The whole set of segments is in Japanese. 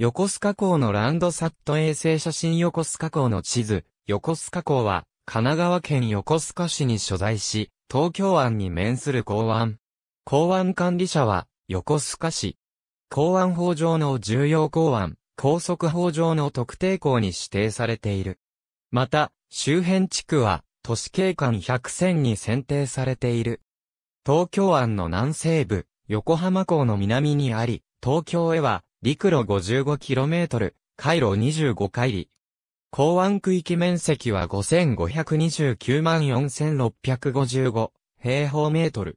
横須賀港のランドサット衛星写真横須賀港の地図、横須賀港は、神奈川県横須賀市に所在し、東京湾に面する港湾。港湾管理者は、横須賀市。港湾法上の重要港湾、高速法上の特定港に指定されている。また、周辺地区は、都市景観100選に選定されている。東京湾の南西部、横浜港の南にあり、東京へは、陸路 55km、海路25海里。港湾区域面積は5529万4655平方メートル。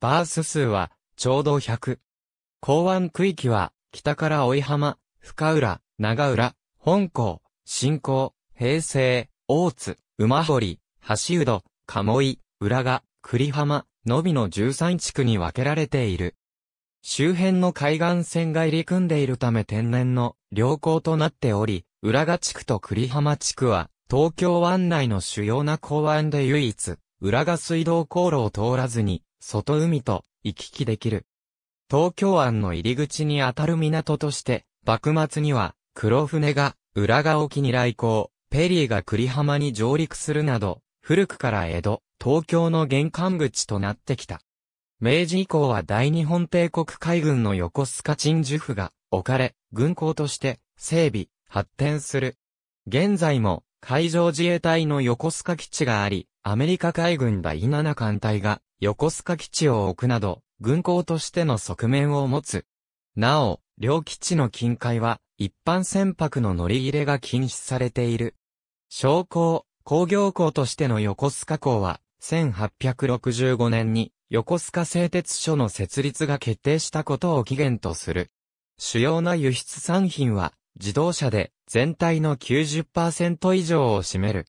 バース数はちょうど100。港湾区域は北から追浜、深浦、長浦、本港、新港、平成、大津、馬堀、橋うど、鴨井、浦賀、栗浜、のびの13地区に分けられている。周辺の海岸線が入り組んでいるため天然の良好となっており、浦賀地区と栗浜地区は、東京湾内の主要な港湾で唯一、浦賀水道航路を通らずに、外海と行き来できる。東京湾の入り口にあたる港として、幕末には、黒船が浦賀沖に来航、ペリーが栗浜に上陸するなど、古くから江戸、東京の玄関口となってきた。明治以降は大日本帝国海軍の横須賀鎮守府が置かれ、軍港として整備、発展する。現在も海上自衛隊の横須賀基地があり、アメリカ海軍第7艦隊が横須賀基地を置くなど、軍港としての側面を持つ。なお、両基地の近海は一般船舶の乗り入れが禁止されている。商工、工業港としての横須賀港は、1865年に横須賀製鉄所の設立が決定したことを起源とする。主要な輸出産品は、自動車で全体の90%以上を占める。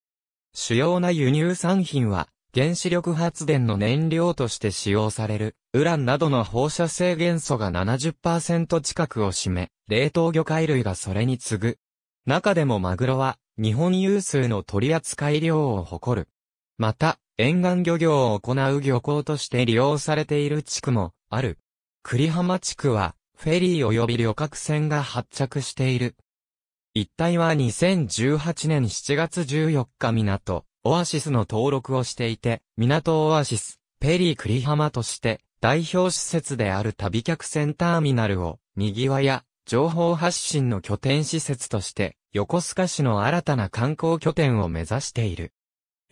主要な輸入産品は、原子力発電の燃料として使用される、ウランなどの放射性元素が70%近くを占め、冷凍魚介類がそれに次ぐ。中でもマグロは、日本有数の取扱量を誇る。また、沿岸漁業を行う漁港として利用されている地区もある。栗浜地区は、フェリー及び旅客船が発着している。一帯は2018年7月14日港、オアシスの登録をしていて、港オアシス、ペリー栗浜として、代表施設である旅客船ターミナルを、賑わや、情報発信の拠点施設として、横須賀市の新たな観光拠点を目指している。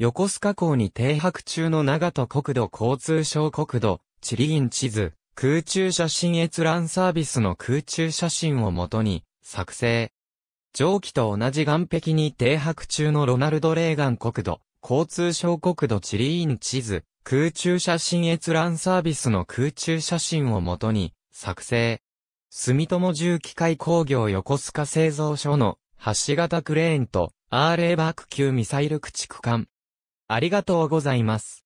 横須賀港に停泊中の長門国土交通省国土、地理院地図、空中写真閲覧サービスの空中写真をもとに、作成。上記と同じ岸壁に停泊中のロナルド・レーガン国土、交通省国土地理院地図、空中写真閲覧サービスの空中写真をもとに、作成。住友重機械工業横須賀製造所の、橋型クレーンと、R レーバーク級ミサイル駆逐艦、ありがとうございます。